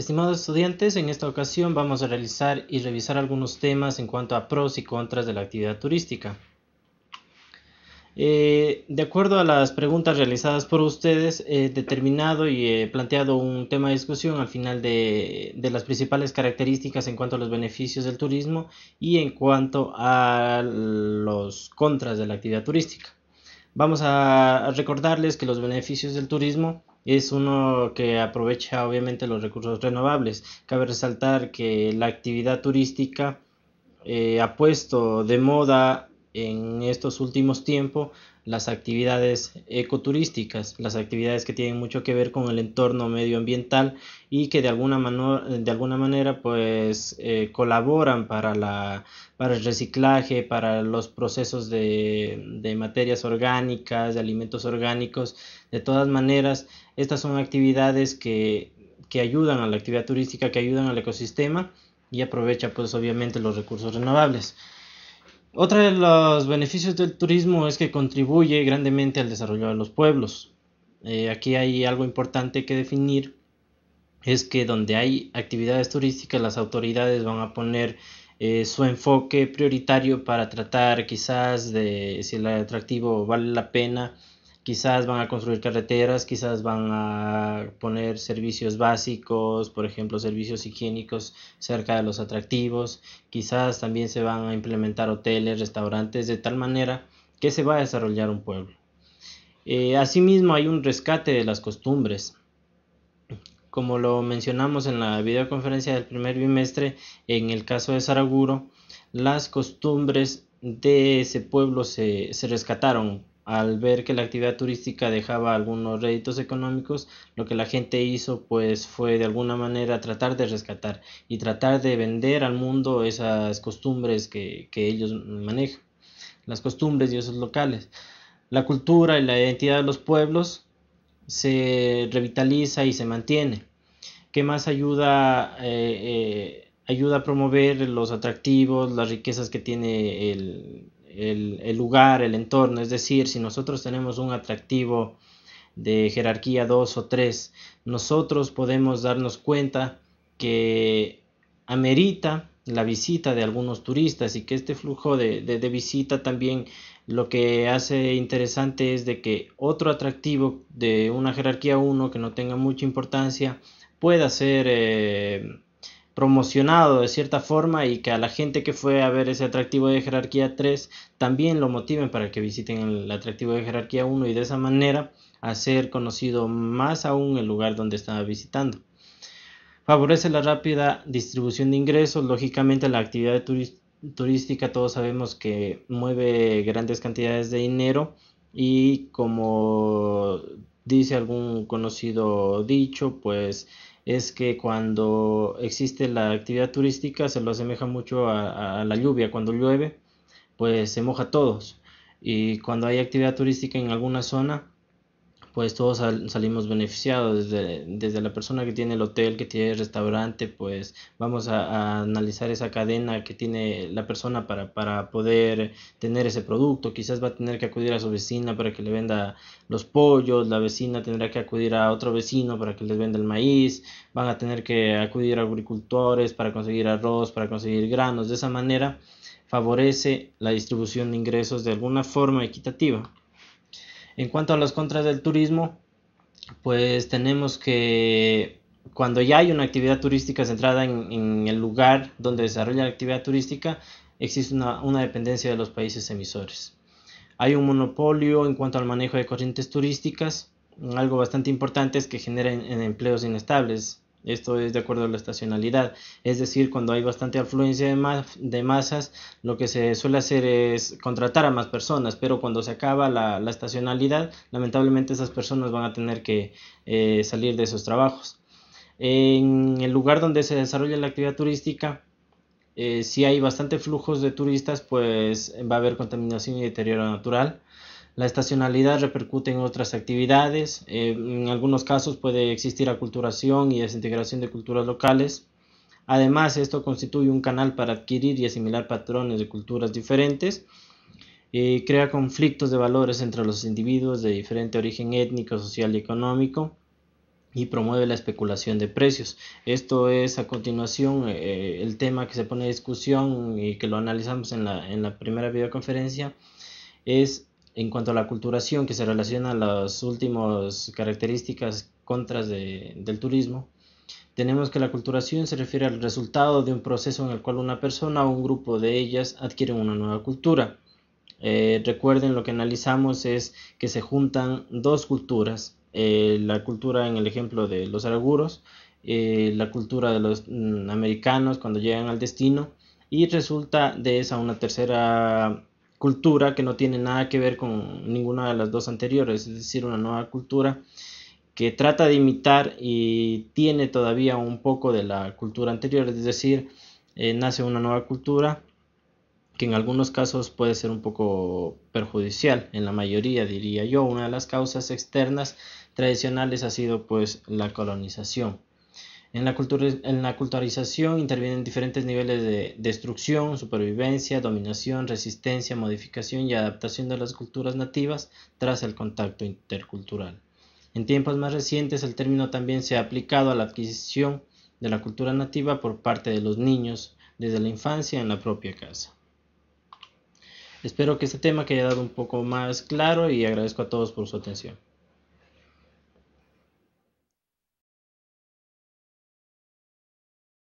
Estimados estudiantes, en esta ocasión vamos a realizar y revisar algunos temas en cuanto a pros y contras de la actividad turística. Eh, de acuerdo a las preguntas realizadas por ustedes, he determinado y he planteado un tema de discusión al final de, las principales características en cuanto a los beneficios del turismo y en cuanto a los contras de la actividad turística. Vamos a recordarles que los beneficios del turismo es uno que aprovecha obviamente los recursos renovables. Cabe resaltar que la actividad turística eh, ha puesto de moda en estos últimos tiempos las actividades ecoturísticas, las actividades que tienen mucho que ver con el entorno medioambiental y que de alguna, de alguna manera pues eh, colaboran para, el reciclaje, para los procesos de, de materias orgánicas, de alimentos orgánicos. De todas maneras, estas son actividades que, que ayudan a la actividad turística, que ayudan al ecosistema y aprovecha pues obviamente los recursos renovables. Otro de los beneficios del turismo es que contribuye grandemente al desarrollo de los pueblos. Eh, aquí hay algo importante que definir, es que donde hay actividades turísticas las autoridades van a poner eh, su enfoque prioritario para tratar quizás de si el atractivo vale la pena quizás van a construir carreteras, quizás van a poner servicios básicos, por ejemplo, servicios higiénicos cerca de los atractivos, quizás también se van a implementar hoteles, restaurantes, de tal manera que se va a desarrollar un pueblo. Eh, asimismo, hay un rescate de las costumbres. Como lo mencionamos en la videoconferencia del primer bimestre, en el caso de Saraguro, las costumbres de ese pueblo se, se rescataron al ver que la actividad turística dejaba algunos réditos económicos, lo que la gente hizo pues fue de alguna manera tratar de rescatar y tratar de vender al mundo esas costumbres que, ellos manejan, las costumbres y esos locales. La cultura y la identidad de los pueblos se revitaliza y se mantiene. ¿Qué más ayuda? Eh, eh, ayuda a promover los atractivos, las riquezas que tiene el, el, lugar, el entorno, es decir, si nosotros tenemos un atractivo de jerarquía 2 o 3, nosotros podemos darnos cuenta que amerita la visita de algunos turistas y que este flujo de, visita también lo que hace interesante es de que otro atractivo de una jerarquía 1 que no tenga mucha importancia pueda ser eh, promocionado de cierta forma y que a la gente que fue a ver ese atractivo de jerarquía 3 también lo motiven para que visiten el atractivo de jerarquía 1 y de esa manera hacer conocido más aún el lugar donde estaba visitando. Favorece la rápida distribución de ingresos, lógicamente la actividad turística todos sabemos que mueve grandes cantidades de dinero y como dice algún conocido dicho, pues es que cuando existe la actividad turística se lo asemeja mucho a, la lluvia. Cuando llueve, pues se moja todos. Y cuando hay actividad turística en alguna zona, pues todos salimos beneficiados, desde, la persona que tiene el hotel, que tiene el restaurante, pues vamos a, a analizar esa cadena que tiene la persona para, para, poder tener ese producto, quizás va a tener que acudir a su vecina para que le venda los pollos, la vecina tendrá que acudir a otro vecino para que les venda el maíz, van a tener que acudir a agricultores para conseguir arroz, para conseguir granos, de esa manera favorece la distribución de ingresos de alguna forma equitativa. En cuanto a las contras del turismo, pues tenemos que cuando ya hay una actividad turística centrada en, el lugar donde desarrolla la actividad turística, existe una, dependencia de los países emisores. Hay un monopolio en cuanto al manejo de corrientes turísticas, algo bastante importante es que generen eh, empleos inestables, esto es de acuerdo a la estacionalidad, es decir, cuando hay bastante afluencia de, de masas, lo que se suele hacer es contratar a más personas, pero cuando se acaba la, estacionalidad, lamentablemente esas personas van a tener que eh, salir de esos trabajos. En el lugar donde se desarrolla la actividad turística, eh, si hay bastante flujos de turistas, pues va a haber contaminación y deterioro natural. La estacionalidad repercute en otras actividades, eh, en algunos casos puede existir aculturación y desintegración de culturas locales. Además, esto constituye un canal para adquirir y asimilar patrones de culturas diferentes y crea conflictos de valores entre los individuos de diferente origen étnico, social y económico y promueve la especulación de precios. Esto es a continuación eh, el tema que se pone en discusión y que lo analizamos en la, en la primera videoconferencia, es en cuanto a la culturación que se relaciona a las últimas características contras de, del turismo, tenemos que la culturación se refiere al resultado de un proceso en el cual una persona o un grupo de ellas adquieren una nueva cultura. Eh, recuerden lo que analizamos es que se juntan dos culturas, eh, la cultura en el ejemplo de los araguros, eh, la cultura de los mm, americanos cuando llegan al destino y resulta de esa una tercera cultura que no tiene nada que ver con ninguna de las dos anteriores, es decir, una nueva cultura que trata de imitar y tiene todavía un poco de la cultura anterior, es decir, eh, nace una nueva cultura que en algunos casos puede ser un poco perjudicial, en la mayoría diría yo, una de las causas externas tradicionales ha sido pues la colonización. En la, cultura, en la culturalización intervienen diferentes niveles de destrucción, supervivencia, dominación, resistencia, modificación y adaptación de las culturas nativas tras el contacto intercultural. En tiempos más recientes el término también se ha aplicado a la adquisición de la cultura nativa por parte de los niños desde la infancia en la propia casa. Espero que este tema que haya dado un poco más claro y agradezco a todos por su atención.